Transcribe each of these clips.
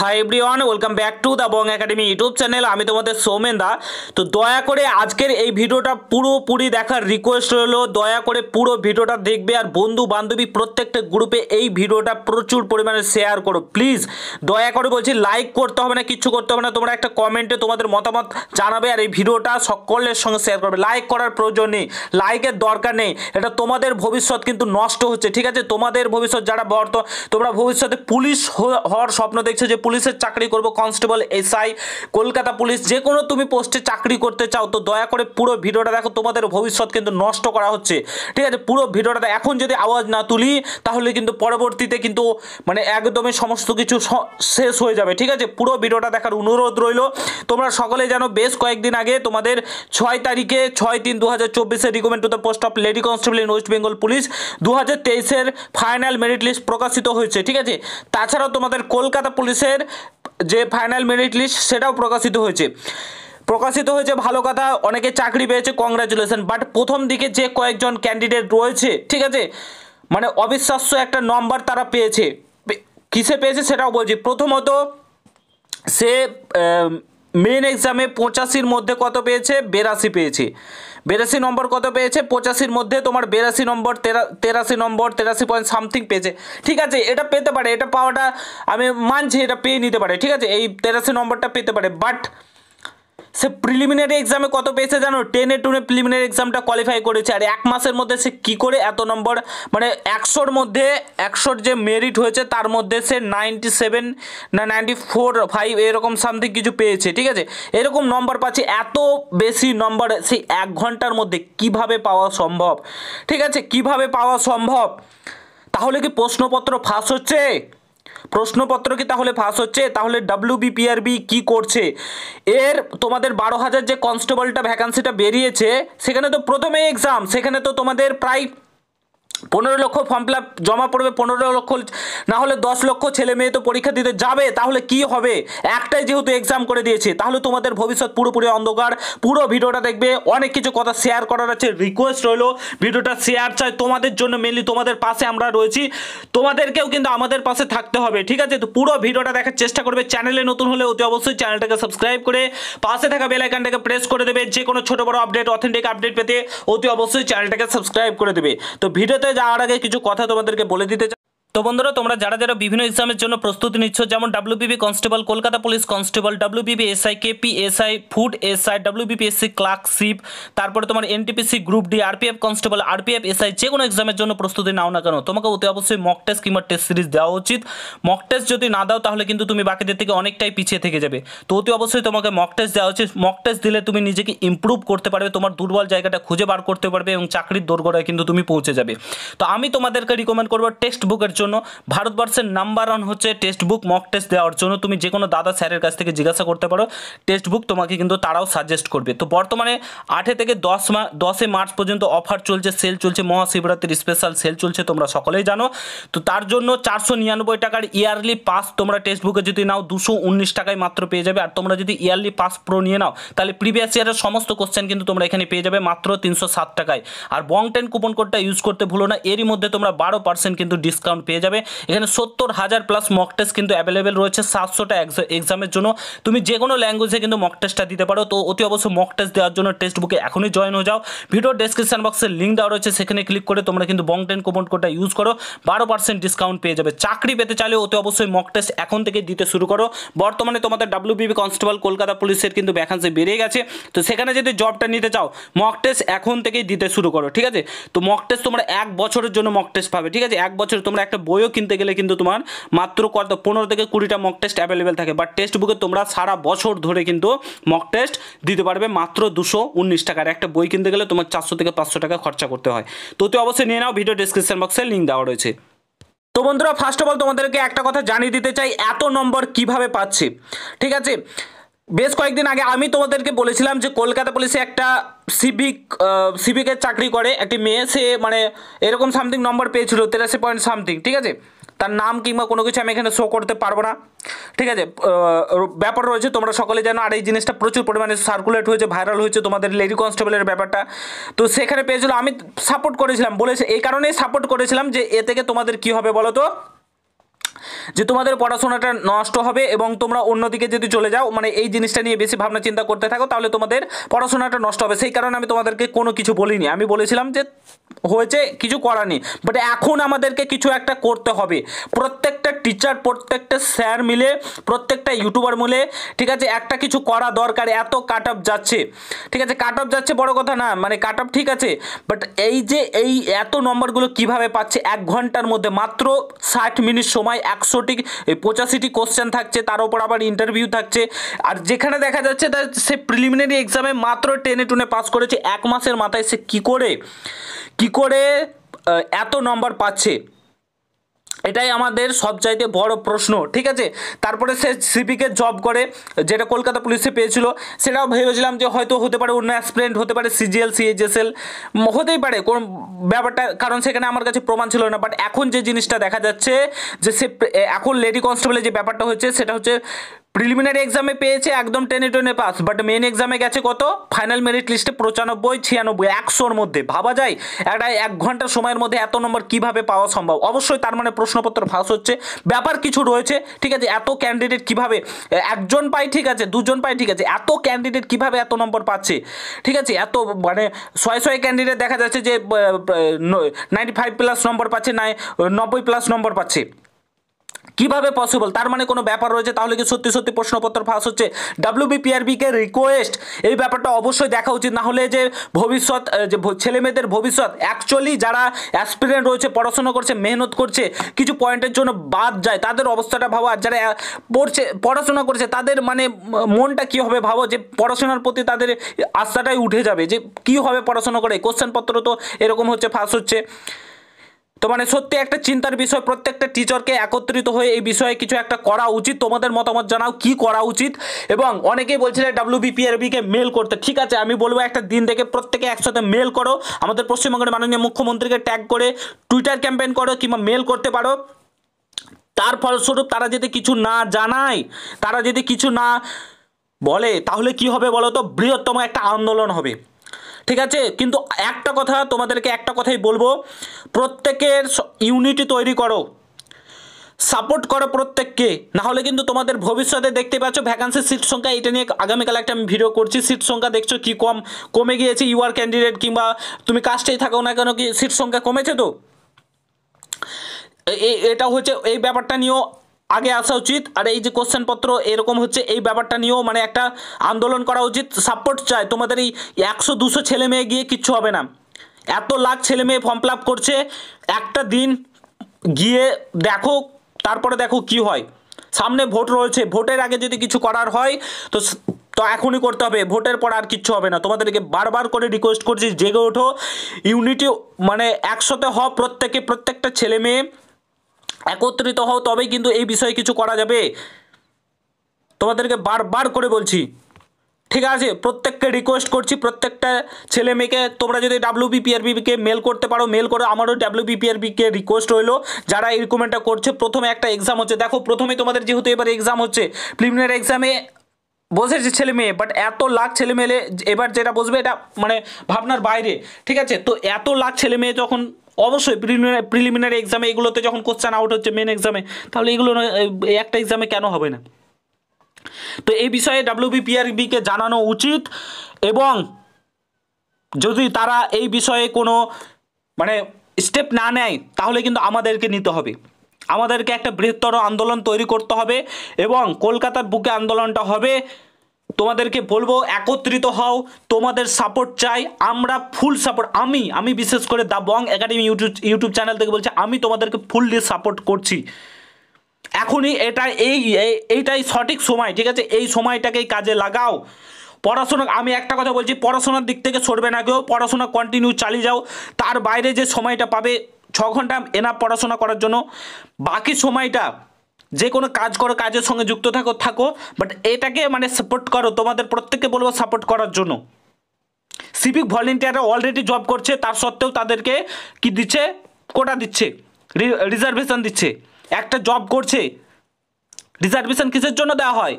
high everyone welcome back to the Bong academy YouTube channel আমি তোমাদের সৌমেন দা তো দয়া করে আজকের এই ভিডিওটা পুরোপুরি দেখার রিকোয়েস্ট রইলো দয়া করে পুরো ভিডিওটা দেখবে আর বন্ধু বান্ধবী প্রত্যেকটা গ্রুপে এই ভিডিওটা প্রচুর পরিমাণে শেয়ার করো প্লিজ দয়া করে বলছি লাইক করতে হবে না কিছু করতে হবে না তোমরা একটা কমেন্টে তোমাদের মতামত জানাবে আর এই ভিডিওটা সকলের সঙ্গে শেয়ার করবে লাইক করার প্রয়োজন নেই লাইকের দরকার নেই এটা তোমাদের ভবিষ্যৎ কিন্তু নষ্ট হচ্ছে ঠিক আছে তোমাদের ভবিষ্যৎ যারা বর্ত তোমরা ভবিষ্যতে পুলিশ হওয়ার স্বপ্ন দেখছো যে পুলিশের চাকরি করব কনস্টেবল এসআই কলকাতা পুলিশ যে কোনো তুমি পোস্টে চাকরি করতে চাও তো দয়া করে পুরো ভিডিওটা দেখো তোমাদের ভবিষ্যৎ কিন্তু নষ্ট করা হচ্ছে ঠিক আছে পুরো ভিডিওটা এখন যদি আওয়াজ না তুলি তাহলে কিন্তু পরবর্তীতে কিন্তু মানে একদমই সমস্ত কিছু শেষ হয়ে যাবে ঠিক আছে পুরো ভিডিওটা দেখার অনুরোধ রইল তোমরা সকলে যেন বেশ কয়েকদিন আগে তোমাদের ছয় তারিখে ছয় তিন দু হাজার চব্বিশের recommend to the post of lady constable in West Bengal police দু হাজার তেইশের ফাইনাল মেরিট লিস্ট প্রকাশিত হয়েছে ঠিক আছে তাছাড়াও তোমাদের কলকাতা পুলিশের তোমাদের যে ফাইনাল মেরিট লিস্ট সেটাও প্রকাশিত হয়েছে প্রকাশিত হয়েছে ভালো কথা অনেকে চাকরি পেয়েছে কংগ্রাচুলেশন বাট প্রথম দিকে যে কয়েকজন ক্যান্ডিডেট রয়েছে ঠিক আছে মানে অবিশ্বাস্য একটা নম্বর তারা পেয়েছে কিসে পেয়েছে সেটাও বলছি প্রথমত সে মেন এক্সামে পঁচাশির মধ্যে কত পেয়েছে বেরাশি পেয়েছে বেরাশি নম্বর কত পেয়েছে পঁচাশির মধ্যে তোমার বেরাশি নম্বর তেরাশি নম্বর তেরাশি পয়েন্ট সামথিং পেয়েছে ঠিক আছে এটা পেতে পারে এটা পাওয়াটা আমি মানছি এটা পেয়ে নিতে পারে ঠিক আছে এই তেরাশি নম্বরটা পেতে পারে বাট সে প্রিলিমিনারি এক্সামে কত পেয়েছে জানো টেনে টুনে প্রিলিমিনারি এক্সামটা কোয়ালিফাই করেছে আর এক মাসের মধ্যে সে কি করে এত নম্বর মানে একশোর মধ্যে একশোর যে মেরিট হয়েছে তার মধ্যে সে নাইনটি সেভেন না নাইনটি ফোর ফাইভ এরকম সামথিং কিছু পেয়েছে ঠিক আছে এরকম নম্বর পাচ্ছে এত বেশি নম্বর সেই এক ঘন্টার মধ্যে কিভাবে পাওয়া সম্ভব ঠিক আছে কিভাবে পাওয়া সম্ভব তাহলে কি প্রশ্নপত্র ফাঁস হচ্ছে প্রশ্নপত্র কি তাহলে ফাঁস হচ্ছে তাহলে বিপিআরবি কী করছে এর তোমাদের বারো হাজার যে কনস্টেবলটা ভ্যাকান্সিটা বেরিয়েছে সেখানে তো প্রথমে এক্সাম সেখানে তো তোমাদের প্রায় পনেরো লক্ষ ফর্ম ফিল জমা পড়বে পনেরো লক্ষ না হলে দশ লক্ষ ছেলে মেয়ে তো পরীক্ষা দিতে যাবে তাহলে কি হবে একটাই যেহেতু এক্সাম করে দিয়েছে তাহলে তোমাদের ভবিষ্যৎ পুরোপুরি অন্ধকার পুরো ভিডিওটা দেখবে অনেক কিছু কথা শেয়ার করার আছে রিকোয়েস্ট রইলো ভিডিওটা শেয়ার চাই তোমাদের জন্য মেনলি তোমাদের পাশে আমরা রয়েছি তোমাদেরকেও কিন্তু আমাদের পাশে থাকতে হবে ঠিক আছে তো পুরো ভিডিওটা দেখার চেষ্টা করবে চ্যানেলে নতুন হলে অতি অবশ্যই চ্যানেলটাকে সাবস্ক্রাইব করে পাশে থাকা বেলাইকানটাকে প্রেস করে দেবে যে কোনো ছোটো বড়ো আপডেট অথেন্টিক আপডেট পেতে অতি অবশ্যই চ্যানেলটাকে সাবস্ক্রাইব করে দেবে তো ভিডিওতে যাওয়ার আগে কিছু কথা তোমাদেরকে বলে দিতে তো বন্ধুরা তোমরা যারা যারা বিভিন্ন এক্সামের জন্য প্রস্তুতি নিচ্ছ যেমন বিবি কনস্টেবল কলকাতা পুলিশ কনস্টেবল কে SI KP SI food SI WBPSC clerkship তারপরে তোমার NTPC group D RPF constable RPF SI যে কোনো এক্সামের জন্য প্রস্তুতি নাও না কেন তোমাকে অতি অবশ্যই মক টেস্ট কিংবা টেস্ট সিরিজ দেওয়া উচিত মক টেস্ট যদি না দাও তাহলে কিন্তু তুমি বাকিদের থেকে অনেকটাই পিছিয়ে থেকে যাবে তো অতি অবশ্যই তোমাকে মক টেস্ট দেওয়া উচিত মক টেস্ট দিলে তুমি নিজেকে ইম্প্রুভ করতে পারবে তোমার দুর্বল জায়গাটা খুঁজে বার করতে পারবে এবং চাকরির দোরগোড়ায় কিন্তু তুমি পৌঁছে যাবে তো আমি তোমাদেরকে রিকমেন্ড করবো টেক্সট বুকের জন্য জন্য ভারতবর্ষের নাম্বার ওয়ান হচ্ছে টেক্সট বুক মক টেস্ট দেওয়ার জন্য তুমি যে কোনো দাদা স্যারের কাছ থেকে জিজ্ঞাসা করতে পারো টেক্সট বুক তোমাকে কিন্তু তারাও সাজেস্ট করবে তো বর্তমানে আটে থেকে দশ মা দশে মার্চ পর্যন্ত অফার চলছে সেল চলছে মহাশিবরাত্রির স্পেশাল সেল চলছে তোমরা সকলেই জানো তো তার জন্য চারশো নিরানব্বই টাকার ইয়ারলি পাস তোমরা টেক্সট বুকে যদি নাও দুশো উনিশ টাকায় মাত্র পেয়ে যাবে আর তোমরা যদি ইয়ারলি পাস প্রো নিয়ে নাও তাহলে প্রিভিয়াস ইয়ারের সমস্ত কোশ্চেন কিন্তু তোমরা এখানে পেয়ে যাবে মাত্র তিনশো সাত টাকায় আর বং টেন কুপন কোডটা ইউজ করতে ভুলো না এরই মধ্যে তোমরা বারো পার্সেন্ট কিন্তু ডিসকাউন্ট পেয়ে যাবে এখানে সত্তর হাজার প্লাস মক টেস্ট কিন্তু অ্যাভেলেবেল রয়েছে সাতশোটা এক্সামের জন্য তুমি যে কোনো ল্যাঙ্গুয়েজে কিন্তু মক টেস্টটা দিতে পারো তো অতি অবশ্যই মক টেস্ট দেওয়ার জন্য টেক্সট বুকে এখনই জয়েন হয়ে যাও ভিডিও ডিসক্রিপশান বক্সের লিঙ্ক দেওয়া রয়েছে সেখানে ক্লিক করে তোমরা কিন্তু বং টেন কুপন কোডটা ইউজ করো বারো পার্সেন্ট ডিসকাউন্ট পেয়ে যাবে চাকরি পেতে চাইলে অতি অবশ্যই মক টেস্ট এখন থেকে দিতে শুরু করো বর্তমানে তোমাদের ডাব্লিউবিবি কনস্টেবল কলকাতা পুলিশের কিন্তু ভ্যাকান্সি বেড়ে গেছে তো সেখানে যদি জবটা নিতে চাও মক টেস্ট এখন থেকেই দিতে শুরু করো ঠিক আছে তো মক টেস্ট তোমরা এক বছরের জন্য মক টেস্ট পাবে ঠিক আছে এক বছর তোমরা একটা একটা বইও কিনতে গেলে কিন্তু তোমার মাত্র কত পনেরো থেকে কুড়িটা মক টেস্ট অ্যাভেলেবেল থাকে বাট টেক্সট বুকে তোমরা সারা বছর ধরে কিন্তু মক টেস্ট দিতে পারবে মাত্র দুশো উনিশ টাকার একটা বই কিনতে গেলে তোমার চারশো থেকে পাঁচশো টাকা খরচা করতে হয় তো তুই অবশ্যই নিয়ে নাও ভিডিও ডিসক্রিপশন বক্সে লিঙ্ক দেওয়া রয়েছে তো বন্ধুরা ফার্স্ট অফ অল তোমাদেরকে একটা কথা জানিয়ে দিতে চাই এত নম্বর কিভাবে পাচ্ছি ঠিক আছে বেশ কয়েকদিন আগে আমি তোমাদেরকে বলেছিলাম যে কলকাতা পুলিশে একটা সিভিক সিভিকের চাকরি করে একটি মেয়ে সে মানে এরকম সামথিং নম্বর পেয়েছিল তেরাশি পয়েন্ট সামথিং ঠিক আছে তার নাম কিংবা কোনো কিছু আমি এখানে শো করতে পারবো না ঠিক আছে ব্যাপার রয়েছে তোমরা সকলে জানো আর এই জিনিসটা প্রচুর পরিমাণে সার্কুলেট হয়েছে ভাইরাল হয়েছে তোমাদের লেডি কনস্টেবলের ব্যাপারটা তো সেখানে পেয়েছিল আমি সাপোর্ট করেছিলাম বলেছে এই কারণেই সাপোর্ট করেছিলাম যে এ থেকে তোমাদের কি হবে বলো তো যে তোমাদের পড়াশোনাটা নষ্ট হবে এবং তোমরা অন্যদিকে যদি চলে যাও মানে এই জিনিসটা নিয়ে বেশি ভাবনা চিন্তা করতে থাকো তাহলে তোমাদের পড়াশোনাটা নষ্ট হবে সেই কারণে আমি তোমাদেরকে কোনো কিছু বলিনি আমি বলেছিলাম যে হয়েছে কিছু করার নেই বাট এখন আমাদেরকে কিছু একটা করতে হবে প্রত্যেকটা টিচার প্রত্যেকটা স্যার মিলে প্রত্যেকটা ইউটিউবার মিলে ঠিক আছে একটা কিছু করা দরকার এত কাট অফ যাচ্ছে ঠিক আছে কাট অফ যাচ্ছে বড় কথা না মানে কাট অফ ঠিক আছে বাট এই যে এই এত নম্বরগুলো কিভাবে পাচ্ছে এক ঘন্টার মধ্যে মাত্র ষাট মিনিট সময় একশোটি পঁচাশিটি কোশ্চেন থাকছে তার উপর আবার ইন্টারভিউ থাকছে আর যেখানে দেখা যাচ্ছে তার সে প্রিলিমিনারি এক্সামে মাত্র টেনে টুনে পাস করেছে এক মাসের মাথায় সে কী করে কী করে এত নম্বর পাচ্ছে এটাই আমাদের সবচাইতে বড় প্রশ্ন ঠিক আছে তারপরে সে সিপিকে জব করে যেটা কলকাতা পুলিশে পেয়েছিল সেটাও ভেবেছিলাম যে হয়তো হতে পারে অন্য অ্যাসপিরেন্ট হতে পারে সিজিএল সিএইচএসএল হতেই পারে কোন ব্যাপারটা কারণ সেখানে আমার কাছে প্রমাণ ছিল না বাট এখন যে জিনিসটা দেখা যাচ্ছে যে সে এখন লেডি কনস্টেবলের যে ব্যাপারটা হচ্ছে সেটা হচ্ছে প্রিলিমিনারি এক্সামে পেয়েছে একদম টেনে টেনে পাস বাট মেন এক্সামে গেছে কত ফাইনাল মেরিট লিস্টে পঁচানব্বই ছিয়ানব্বই একশোর মধ্যে ভাবা যায় একটা এক ঘন্টা সময়ের মধ্যে এত নম্বর কিভাবে পাওয়া সম্ভব অবশ্যই তার মানে প্রশ্নপত্র ফাঁস হচ্ছে ব্যাপার কিছু রয়েছে ঠিক আছে এত ক্যান্ডিডেট কিভাবে একজন পাই ঠিক আছে দুজন পাই ঠিক আছে এত ক্যান্ডিডেট কিভাবে এত নম্বর পাচ্ছে ঠিক আছে এত মানে ছয় ছয় ক্যান্ডিডেট দেখা যাচ্ছে যে নাইনটি ফাইভ প্লাস নম্বর পাচ্ছে নাই নব্বই প্লাস নম্বর পাচ্ছে কিভাবে পসিবল তার মানে কোনো ব্যাপার রয়েছে তাহলে কি সত্যি সত্যি প্রশ্নপত্র ফাঁস হচ্ছে ডাব্লিউবিপিআরবিকে রিকোয়েস্ট এই ব্যাপারটা অবশ্যই দেখা উচিত না হলে যে ভবিষ্যৎ যে ছেলেমেয়েদের ভবিষ্যৎ অ্যাকচুয়ালি যারা অ্যাসপিরেন্ট রয়েছে পড়াশোনা করছে মেহনত করছে কিছু পয়েন্টের জন্য বাদ যায় তাদের অবস্থাটা ভাবো আর যারা পড়ছে পড়াশোনা করছে তাদের মানে মনটা কী হবে ভাবো যে পড়াশোনার প্রতি তাদের আস্থাটাই উঠে যাবে যে কী হবে পড়াশোনা করে কোশ্চেনপত্র তো এরকম হচ্ছে ফাঁস হচ্ছে তো মানে সত্যি একটা চিন্তার বিষয় প্রত্যেকটা টিচারকে একত্রিত হয়ে এই বিষয়ে কিছু একটা করা উচিত তোমাদের মতামত জানাও কি করা উচিত এবং অনেকেই বলছিলে ডাব্লিউ বিপিআরবিকে মেল করতে ঠিক আছে আমি বলবো একটা দিন থেকে প্রত্যেকে একসাথে মেল করো আমাদের পশ্চিমবঙ্গের মাননীয় মুখ্যমন্ত্রীকে ট্যাগ করে টুইটার ক্যাম্পেইন করো কিংবা মেল করতে পারো তার ফলস্বরূপ তারা যদি কিছু না জানায় তারা যদি কিছু না বলে তাহলে কি হবে বলো তো বৃহত্তম একটা আন্দোলন হবে ঠিক আছে কিন্তু একটা কথা তোমাদেরকে একটা কথাই বলবো প্রত্যেকের ইউনিটি তৈরি করো সাপোর্ট করো প্রত্যেককে নাহলে কিন্তু তোমাদের ভবিষ্যতে দেখতে পাচ্ছ ভ্যাকান্সি সিট সংখ্যা এটা নিয়ে আগামীকাল একটা আমি ভিডিও করছি সিট সংখ্যা দেখছো কি কম কমে গিয়েছে ইউআর ক্যান্ডিডেট কিংবা তুমি কাজটাই থাকো না কেন কি সিট সংখ্যা কমেছে তো এটা হচ্ছে এই ব্যাপারটা নিয়েও আগে আসা উচিত আর এই যে কোশ্চেনপত্র এরকম হচ্ছে এই ব্যাপারটা নিয়েও মানে একটা আন্দোলন করা উচিত সাপোর্ট চাই তোমাদের এই একশো দুশো ছেলে মেয়ে গিয়ে কিচ্ছু হবে না এত লাখ ছেলে মেয়ে ফর্ম ফিল করছে একটা দিন গিয়ে দেখো তারপরে দেখো কি হয় সামনে ভোট রয়েছে ভোটের আগে যদি কিছু করার হয় তো তো এখনই করতে হবে ভোটের পর আর কিচ্ছু হবে না তোমাদেরকে বারবার করে রিকোয়েস্ট করছি জেগে ওঠো ইউনিটি মানে একসাথে হ প্রত্যেকে প্রত্যেকটা ছেলে মেয়ে একত্রিত হও তবেই কিন্তু এই বিষয়ে কিছু করা যাবে তোমাদেরকে বারবার করে বলছি ঠিক আছে প্রত্যেককে রিকোয়েস্ট করছি প্রত্যেকটা ছেলে মেয়েকে তোমরা যদি ডাব্লিউ বিপিআরবিকে মেল করতে পারো মেল করো আমারও ডাব্লিউ বিপিআরবিকে রিকোয়েস্ট রইলো যারা এই রিকমেন্টটা করছে প্রথমে একটা এক্সাম হচ্ছে দেখো প্রথমে তোমাদের যেহেতু এবার এক্সাম হচ্ছে প্রিলিমিনারি এক্সামে বসেছে ছেলে মেয়ে বাট এত লাখ ছেলে মেয়ে এবার যেটা বসবে এটা মানে ভাবনার বাইরে ঠিক আছে তো এত লাখ ছেলে মেয়ে যখন অবশ্যই প্রিলিমিনারি প্রিলিমিনারি এক্সামে এগুলোতে যখন কোশ্চেন আউট হচ্ছে মেন এক্সামে তাহলে এগুলো একটা এক্সামে কেন হবে না তো এই বিষয়ে ডাব্লিউবিপিআরবিকে জানানো উচিত এবং যদি তারা এই বিষয়ে কোনো মানে স্টেপ না নেয় তাহলে কিন্তু আমাদেরকে নিতে হবে আমাদেরকে একটা বৃহত্তর আন্দোলন তৈরি করতে হবে এবং কলকাতার বুকে আন্দোলনটা হবে তোমাদেরকে বলবো একত্রিত হও তোমাদের সাপোর্ট চাই আমরা ফুল সাপোর্ট আমি আমি বিশেষ করে the Bong academy YouTube YouTube channel থেকে বলছি আমি তোমাদেরকে ফুললি সাপোর্ট করছি এখনই এটা এই এইটাই সঠিক সময় ঠিক আছে এই সময়টাকেই কাজে লাগাও পড়াশোনা আমি একটা কথা বলছি পড়াশোনার দিক থেকে সরবে না কেউ পড়াশোনা কন্টিনিউ চালিয়ে যাও তার বাইরে যে সময়টা পাবে ছ ঘন্টা এনা পড়াশোনা করার জন্য বাকি সময়টা যে কোনো কাজ করো কাজের সঙ্গে যুক্ত থাকো থাকো বাট এটাকে মানে সাপোর্ট করো তোমাদের প্রত্যেককে বলবো সাপোর্ট করার জন্য সিভিক ভলেন্টিয়াররা অলরেডি জব করছে তার সত্ত্বেও তাদেরকে কি দিচ্ছে কোটা দিচ্ছে রিজার্ভেশন দিচ্ছে একটা জব করছে রিজার্ভেশন কিসের জন্য দেওয়া হয়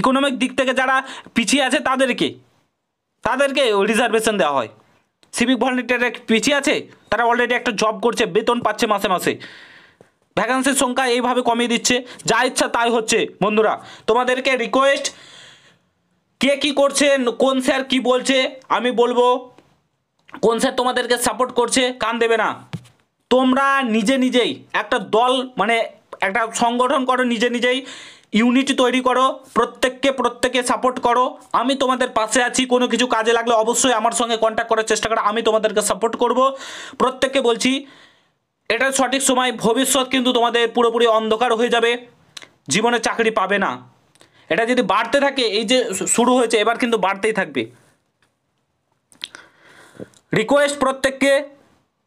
ইকোনমিক দিক থেকে যারা পিছিয়ে আছে তাদেরকে তাদেরকে রিজার্ভেশন দেওয়া হয় সিভিক ভলেন্টিয়াররা পিছিয়ে আছে তারা অলরেডি একটা জব করছে বেতন পাচ্ছে মাসে মাসে ভ্যাকান্সির সংখ্যা এইভাবে কমিয়ে দিচ্ছে যা ইচ্ছা তাই হচ্ছে বন্ধুরা তোমাদেরকে রিকোয়েস্ট কে কি করছে কোন স্যার কি বলছে আমি বলবো কোন স্যার তোমাদেরকে সাপোর্ট করছে কান দেবে না তোমরা নিজে নিজেই একটা দল মানে একটা সংগঠন করো নিজে নিজেই ইউনিটি তৈরি করো প্রত্যেককে প্রত্যেকে সাপোর্ট করো আমি তোমাদের পাশে আছি কোনো কিছু কাজে লাগলে অবশ্যই আমার সঙ্গে কন্ট্যাক্ট করার চেষ্টা করো আমি তোমাদেরকে সাপোর্ট করব প্রত্যেককে বলছি এটা সঠিক সময় ভবিষ্যৎ কিন্তু তোমাদের পুরোপুরি অন্ধকার হয়ে যাবে জীবনে চাকরি পাবে না এটা যদি বাড়তে থাকে এই যে শুরু হয়েছে এবার কিন্তু বাড়তেই থাকবে রিকোয়েস্ট প্রত্যেককে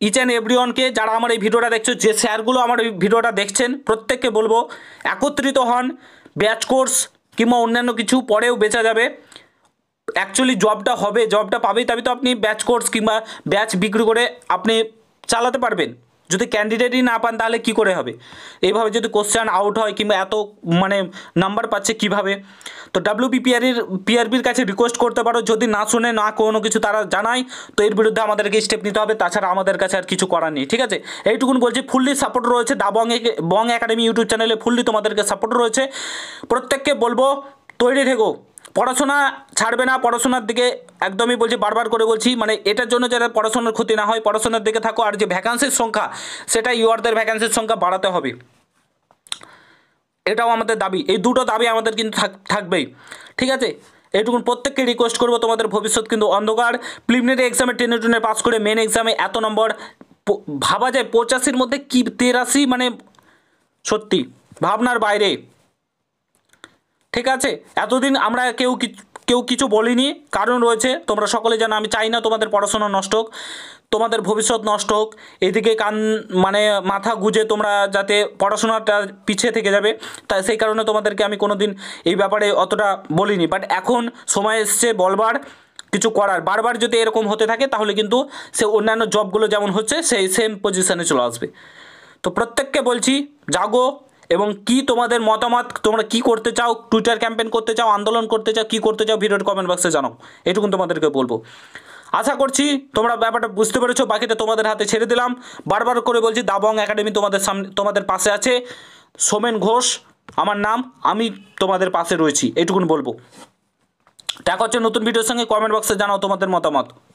ইচ অ্যান্ড এভরিওয়ানকে যারা আমার এই ভিডিওটা দেখছো যে স্যারগুলো আমার এই ভিডিওটা দেখছেন প্রত্যেককে বলবো একত্রিত হন ব্যাচ কোর্স কিংবা অন্যান্য কিছু পরেও বেচা যাবে অ্যাকচুয়ালি জবটা হবে জবটা পাবেই তবে তো আপনি ব্যাচ কোর্স কিংবা ব্যাচ বিক্রি করে আপনি চালাতে পারবেন যদি ক্যান্ডিডেটই না পান তাহলে কি করে হবে এইভাবে যদি কোশ্চেন আউট হয় কিংবা এত মানে নাম্বার পাচ্ছে কিভাবে তো ডাব্লিউপিপিআরের পিআরবির কাছে রিকোয়েস্ট করতে পারো যদি না শুনে না কোনো কিছু তারা জানায় তো এর বিরুদ্ধে আমাদেরকে স্টেপ নিতে হবে তাছাড়া আমাদের কাছে আর কিছু করার নেই ঠিক আছে এইটুকুন বলছি ফুললি সাপোর্ট রয়েছে ডাবং বং একাডেমি ইউটিউব চ্যানেলে ফুললি তোমাদেরকে সাপোর্ট রয়েছে প্রত্যেককে বলবো তৈরি থেকো পড়াশোনা ছাড়বে না পড়াশোনার দিকে একদমই বলছি বারবার করে বলছি মানে এটার জন্য যারা পড়াশোনার ক্ষতি না হয় পড়াশোনার দিকে থাকো আর যে ভ্যাকান্সির সংখ্যা সেটা ইউয়ারদের ভ্যাকান্সির সংখ্যা বাড়াতে হবে এটাও আমাদের দাবি এই দুটো দাবি আমাদের কিন্তু থাকবেই ঠিক আছে এইটুকুন প্রত্যেককে রিকোয়েস্ট করবো তোমাদের ভবিষ্যৎ কিন্তু অন্ধকার প্রিলিমিনারি এক্সামে টেনে টুনে পাস করে মেন এক্সামে এত নম্বর ভাবা যায় পঁচাশির মধ্যে কি তেরাশি মানে সত্যি ভাবনার বাইরে ঠিক আছে এতদিন আমরা কেউ কেউ কিছু বলিনি কারণ রয়েছে তোমরা সকলে জানো আমি চাই না তোমাদের পড়াশোনা নষ্ট হোক তোমাদের ভবিষ্যৎ নষ্ট হোক এদিকে কান মানে মাথা গুজে তোমরা যাতে পড়াশোনাটা পিছিয়ে থেকে যাবে তাই সেই কারণে তোমাদেরকে আমি কোনো দিন এই ব্যাপারে অতটা বলিনি বাট এখন সময় এসছে বলবার কিছু করার বারবার যদি এরকম হতে থাকে তাহলে কিন্তু সে অন্যান্য জবগুলো যেমন হচ্ছে সেই সেম পজিশানে চলে আসবে তো প্রত্যেককে বলছি জাগো এবং কি তোমাদের মতামত তোমরা কি করতে চাও টুইটার ক্যাম্পেন করতে চাও আন্দোলন করতে চাও কি করতে চাও ভিডিওর কমেন্ট বক্সে জানাও এটুকু তোমাদেরকে বলবো আশা করছি তোমরা ব্যাপারটা বুঝতে পেরেছো বাকিটা তোমাদের হাতে ছেড়ে দিলাম বারবার করে বলছি দাবং একাডেমি তোমাদের সামনে তোমাদের পাশে আছে সোমেন ঘোষ আমার নাম আমি তোমাদের পাশে রয়েছি এটুকুন বলবো দেখা হচ্ছে নতুন ভিডিওর সঙ্গে কমেন্ট বক্সে জানাও তোমাদের মতামত